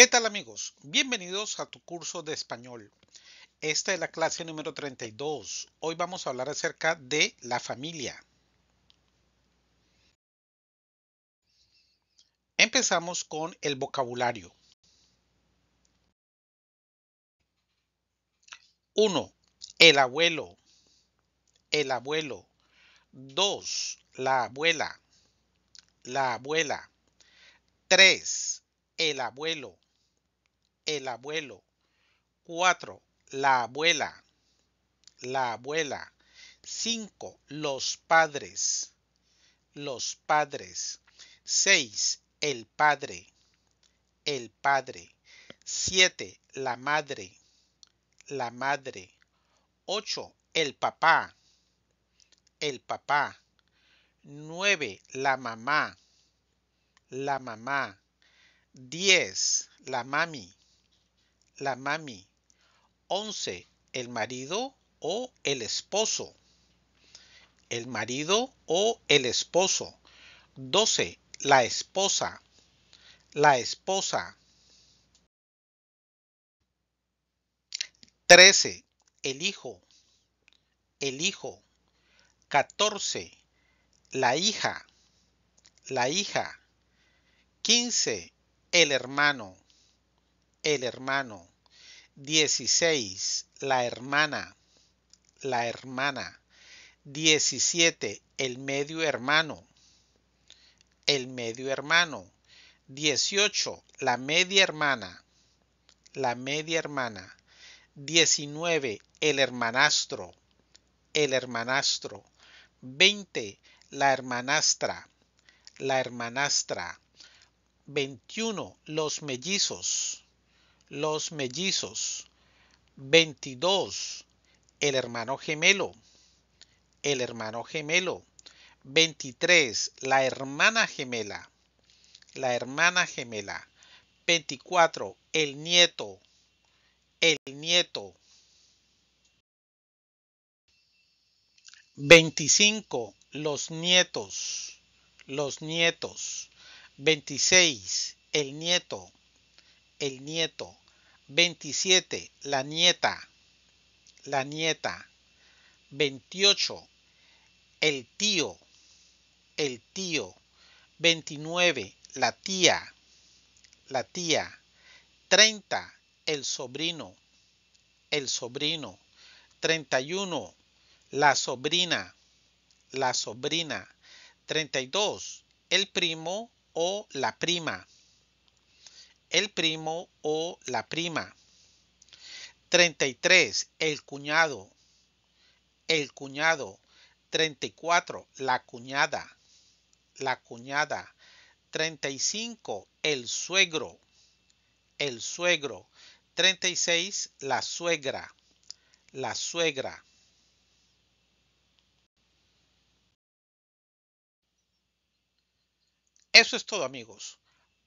¿Qué tal amigos? Bienvenidos a tu curso de español. Esta es la clase número 32. Hoy vamos a hablar acerca de la familia. Empezamos con el vocabulario. 1. El abuelo. El abuelo. 2. La abuela. La abuela. 3. El abuelo el abuelo. Cuatro, La abuela. La abuela. Cinco, Los padres. Los padres. Seis, El padre. El padre. Siete, La madre. La madre. Ocho, El papá. El papá. Nueve, La mamá. La mamá. Diez, La mami la mami. once El marido o el esposo. El marido o el esposo. doce La esposa. La esposa. 13. El hijo. El hijo. 14. La hija. La hija. 15. El hermano. El hermano dieciséis La hermana. La hermana. diecisiete El medio hermano. El medio hermano. dieciocho La media hermana. La media hermana. 19. El hermanastro. El hermanastro. 20. La hermanastra. La hermanastra. 21. Los mellizos los mellizos. 22. El hermano gemelo. El hermano gemelo. 23. La hermana gemela. La hermana gemela. 24. El nieto. El nieto. 25. Los nietos. Los nietos. 26. El nieto. El nieto. 27, la nieta, la nieta. 28, el tío, el tío. 29, la tía, la tía. 30, el sobrino, el sobrino. 31, la sobrina, la sobrina. 32, el primo o la prima el primo o la prima. 33, el cuñado, el cuñado. 34, la cuñada, la cuñada. 35, el suegro, el suegro. 36, la suegra, la suegra. Eso es todo amigos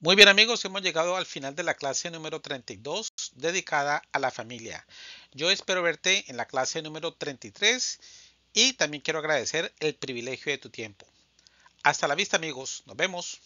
Muy bien amigos, hemos llegado al final de la clase número 32 dedicada a la familia. Yo espero verte en la clase número 33 y también quiero agradecer el privilegio de tu tiempo. Hasta la vista amigos, nos vemos.